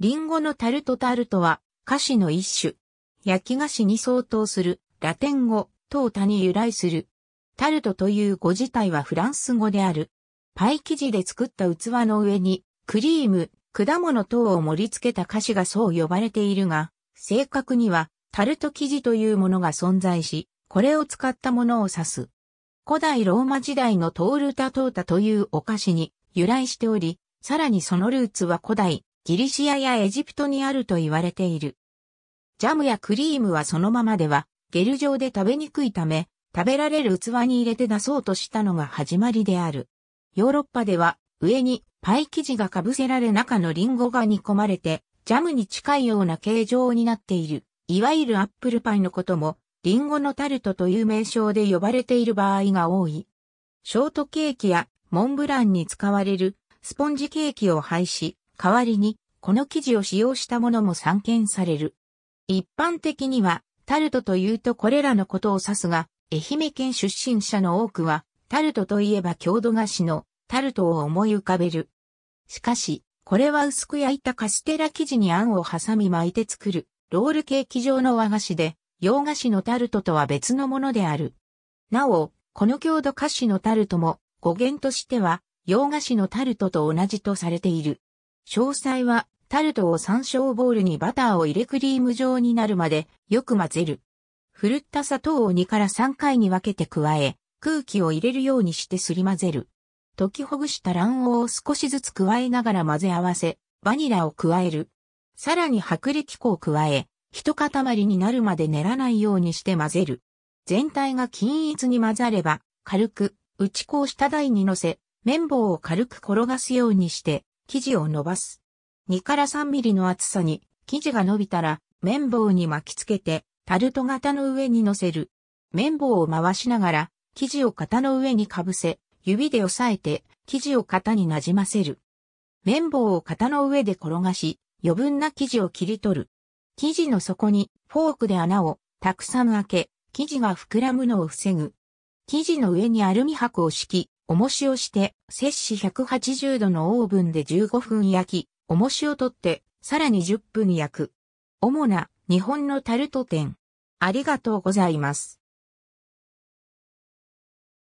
リンゴのタルトタルトは菓子の一種。焼き菓子に相当するラテン語、トータに由来する。タルトという語自体はフランス語である。パイ生地で作った器の上にクリーム、果物等を盛り付けた菓子がそう呼ばれているが、正確にはタルト生地というものが存在し、これを使ったものを指す。古代ローマ時代のトールタトータというお菓子に由来しており、さらにそのルーツは古代ギリシアやエジプトにあると言われている。ジャムやクリームはそのままでは、ゲル状で食べにくいため、食べられる器に入れて出そうとしたのが始まりである。ヨーロッパでは、上にパイ生地が被せられ中のリンゴが煮込まれて、ジャムに近いような形状になっている。いわゆるアップルパイのことも、リンゴのタルトという名称で呼ばれている場合が多い。ショートケーキやモンブランに使われるスポンジケーキを廃止、代わりに、この生地を使用したものも散見される。一般的には、タルトというとこれらのことを指すが、愛媛県出身者の多くは、タルトといえば郷土菓子のタルトを思い浮かべる。しかし、これは薄く焼いたカステラ生地にあんを挟み巻いて作る、ロールケーキ状の和菓子で、洋菓子のタルトとは別のものである。なお、この郷土菓子のタルトも、語源としては、洋菓子のタルトと同じとされている。詳細は、タルトを参照ボウルにバターを入れクリーム状になるまでよく混ぜる。ふるった砂糖を2から3回に分けて加え、空気を入れるようにしてすり混ぜる。溶きほぐした卵黄を少しずつ加えながら混ぜ合わせ、バニラを加える。さらに薄力粉を加え、一塊になるまで練らないようにして混ぜる。全体が均一に混ざれば、軽く、打ち粉を下台に乗せ、綿棒を軽く転がすようにして、生地を伸ばす。2から3ミリの厚さに生地が伸びたら綿棒に巻きつけてタルト型の上に乗せる。綿棒を回しながら生地を型の上にかぶせ、指で押さえて生地を型になじませる。綿棒を型の上で転がし、余分な生地を切り取る。生地の底にフォークで穴をたくさん開け、生地が膨らむのを防ぐ。生地の上にアルミ箔を敷き、重しをして、摂氏180度のオーブンで15分焼き、重しを取って、さらに10分焼く。主な日本のタルト店。ありがとうございます。